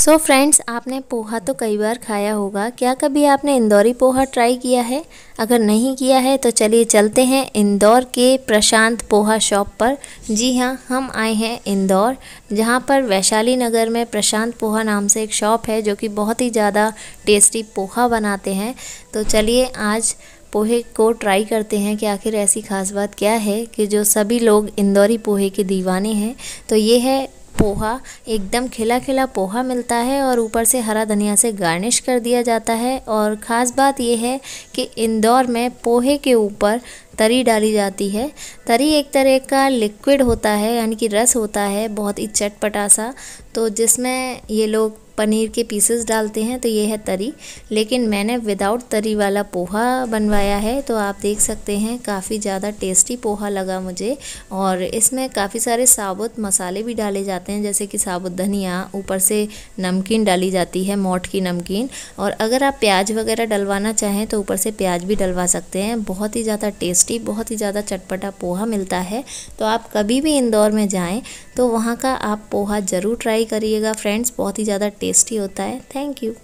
सो so friends आपने पोहा तो कई बार खाया होगा क्या कभी आपने इंदौरी पोहा ट्राई किया है अगर नहीं किया है तो चलिए चलते हैं इंदौर के प्रशांत पोहा शॉप पर जी हाँ हम आए हैं इंदौर जहाँ पर वैशाली नगर में प्रशांत पोहा नाम से एक शॉप है जो कि बहुत ही ज़्यादा टेस्टी पोहा बनाते हैं तो चलिए आज पोहे को ट्राई करते हैं कि आखिर ऐसी खास बात क्या है कि जो सभी लोग इंदौरी पोहे के दीवाने हैं तो ये है पोहा एकदम खिला खिला पोहा मिलता है और ऊपर से हरा धनिया से गार्निश कर दिया जाता है और ख़ास बात यह है कि इंदौर में पोहे के ऊपर तरी डाली जाती है तरी एक तरह का लिक्विड होता है यानी कि रस होता है बहुत ही चटपटा सा तो जिसमें ये लोग पनीर के पीसेस डालते हैं तो ये है तरी लेकिन मैंने विदाउट तरी वाला पोहा बनवाया है तो आप देख सकते हैं काफ़ी ज़्यादा टेस्टी पोहा लगा मुझे और इसमें काफ़ी सारे साबुत मसाले भी डाले जाते हैं जैसे कि साबुत धनिया ऊपर से नमकीन डाली जाती है मोठ की नमकीन और अगर आप प्याज वगैरह डलवाना चाहें तो ऊपर से प्याज भी डलवा सकते हैं बहुत ही ज़्यादा टेस्ट टेस्टी बहुत ही ज़्यादा चटपटा पोहा मिलता है तो आप कभी भी इंदौर में जाएँ तो वहाँ का आप पोहा ज़रूर ट्राई करिएगा फ्रेंड्स बहुत ही ज़्यादा टेस्टी होता है थैंक यू